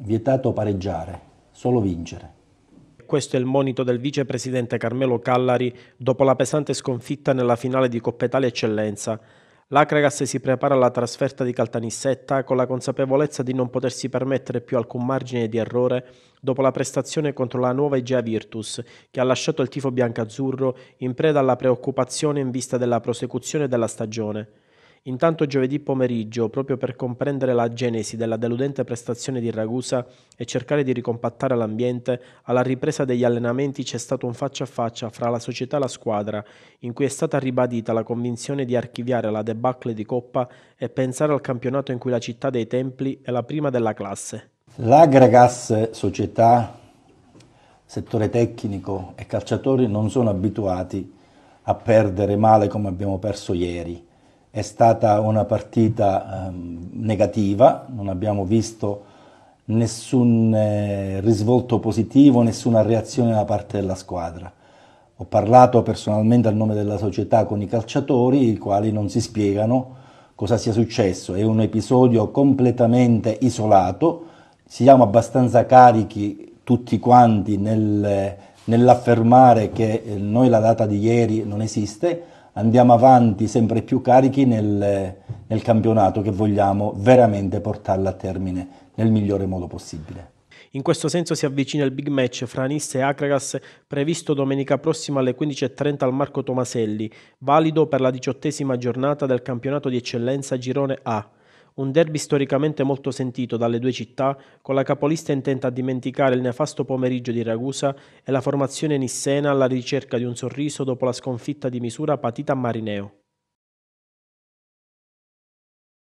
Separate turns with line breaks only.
Vietato pareggiare, solo vincere.
Questo è il monito del vicepresidente Carmelo Callari dopo la pesante sconfitta nella finale di Coppa Italia Eccellenza. L'Acragas si prepara alla trasferta di Caltanissetta con la consapevolezza di non potersi permettere più alcun margine di errore dopo la prestazione contro la nuova Igea Virtus, che ha lasciato il tifo biancazzurro in preda alla preoccupazione in vista della prosecuzione della stagione. Intanto giovedì pomeriggio, proprio per comprendere la genesi della deludente prestazione di Ragusa e cercare di ricompattare l'ambiente, alla ripresa degli allenamenti c'è stato un faccia a faccia fra la società e la squadra, in cui è stata ribadita la convinzione di archiviare la debacle di Coppa e pensare al campionato in cui la città dei templi è la prima della classe.
L'Agragas società, settore tecnico e calciatori non sono abituati a perdere male come abbiamo perso ieri è stata una partita ehm, negativa, non abbiamo visto nessun eh, risvolto positivo, nessuna reazione da parte della squadra. Ho parlato personalmente a nome della società con i calciatori, i quali non si spiegano cosa sia successo. È un episodio completamente isolato, siamo abbastanza carichi tutti quanti nel, nell'affermare che eh, noi la data di ieri non esiste, andiamo avanti sempre più carichi nel, nel campionato che vogliamo veramente portarla a termine nel migliore modo
possibile. In questo senso si avvicina il big match fra Nisse e Akragas previsto domenica prossima alle 15.30 al Marco Tomaselli, valido per la diciottesima giornata del campionato di eccellenza Girone A un derby storicamente molto sentito dalle due città, con la capolista intenta a dimenticare il nefasto pomeriggio di Ragusa e la formazione nissena alla ricerca di un sorriso dopo la sconfitta di misura patita a Marineo.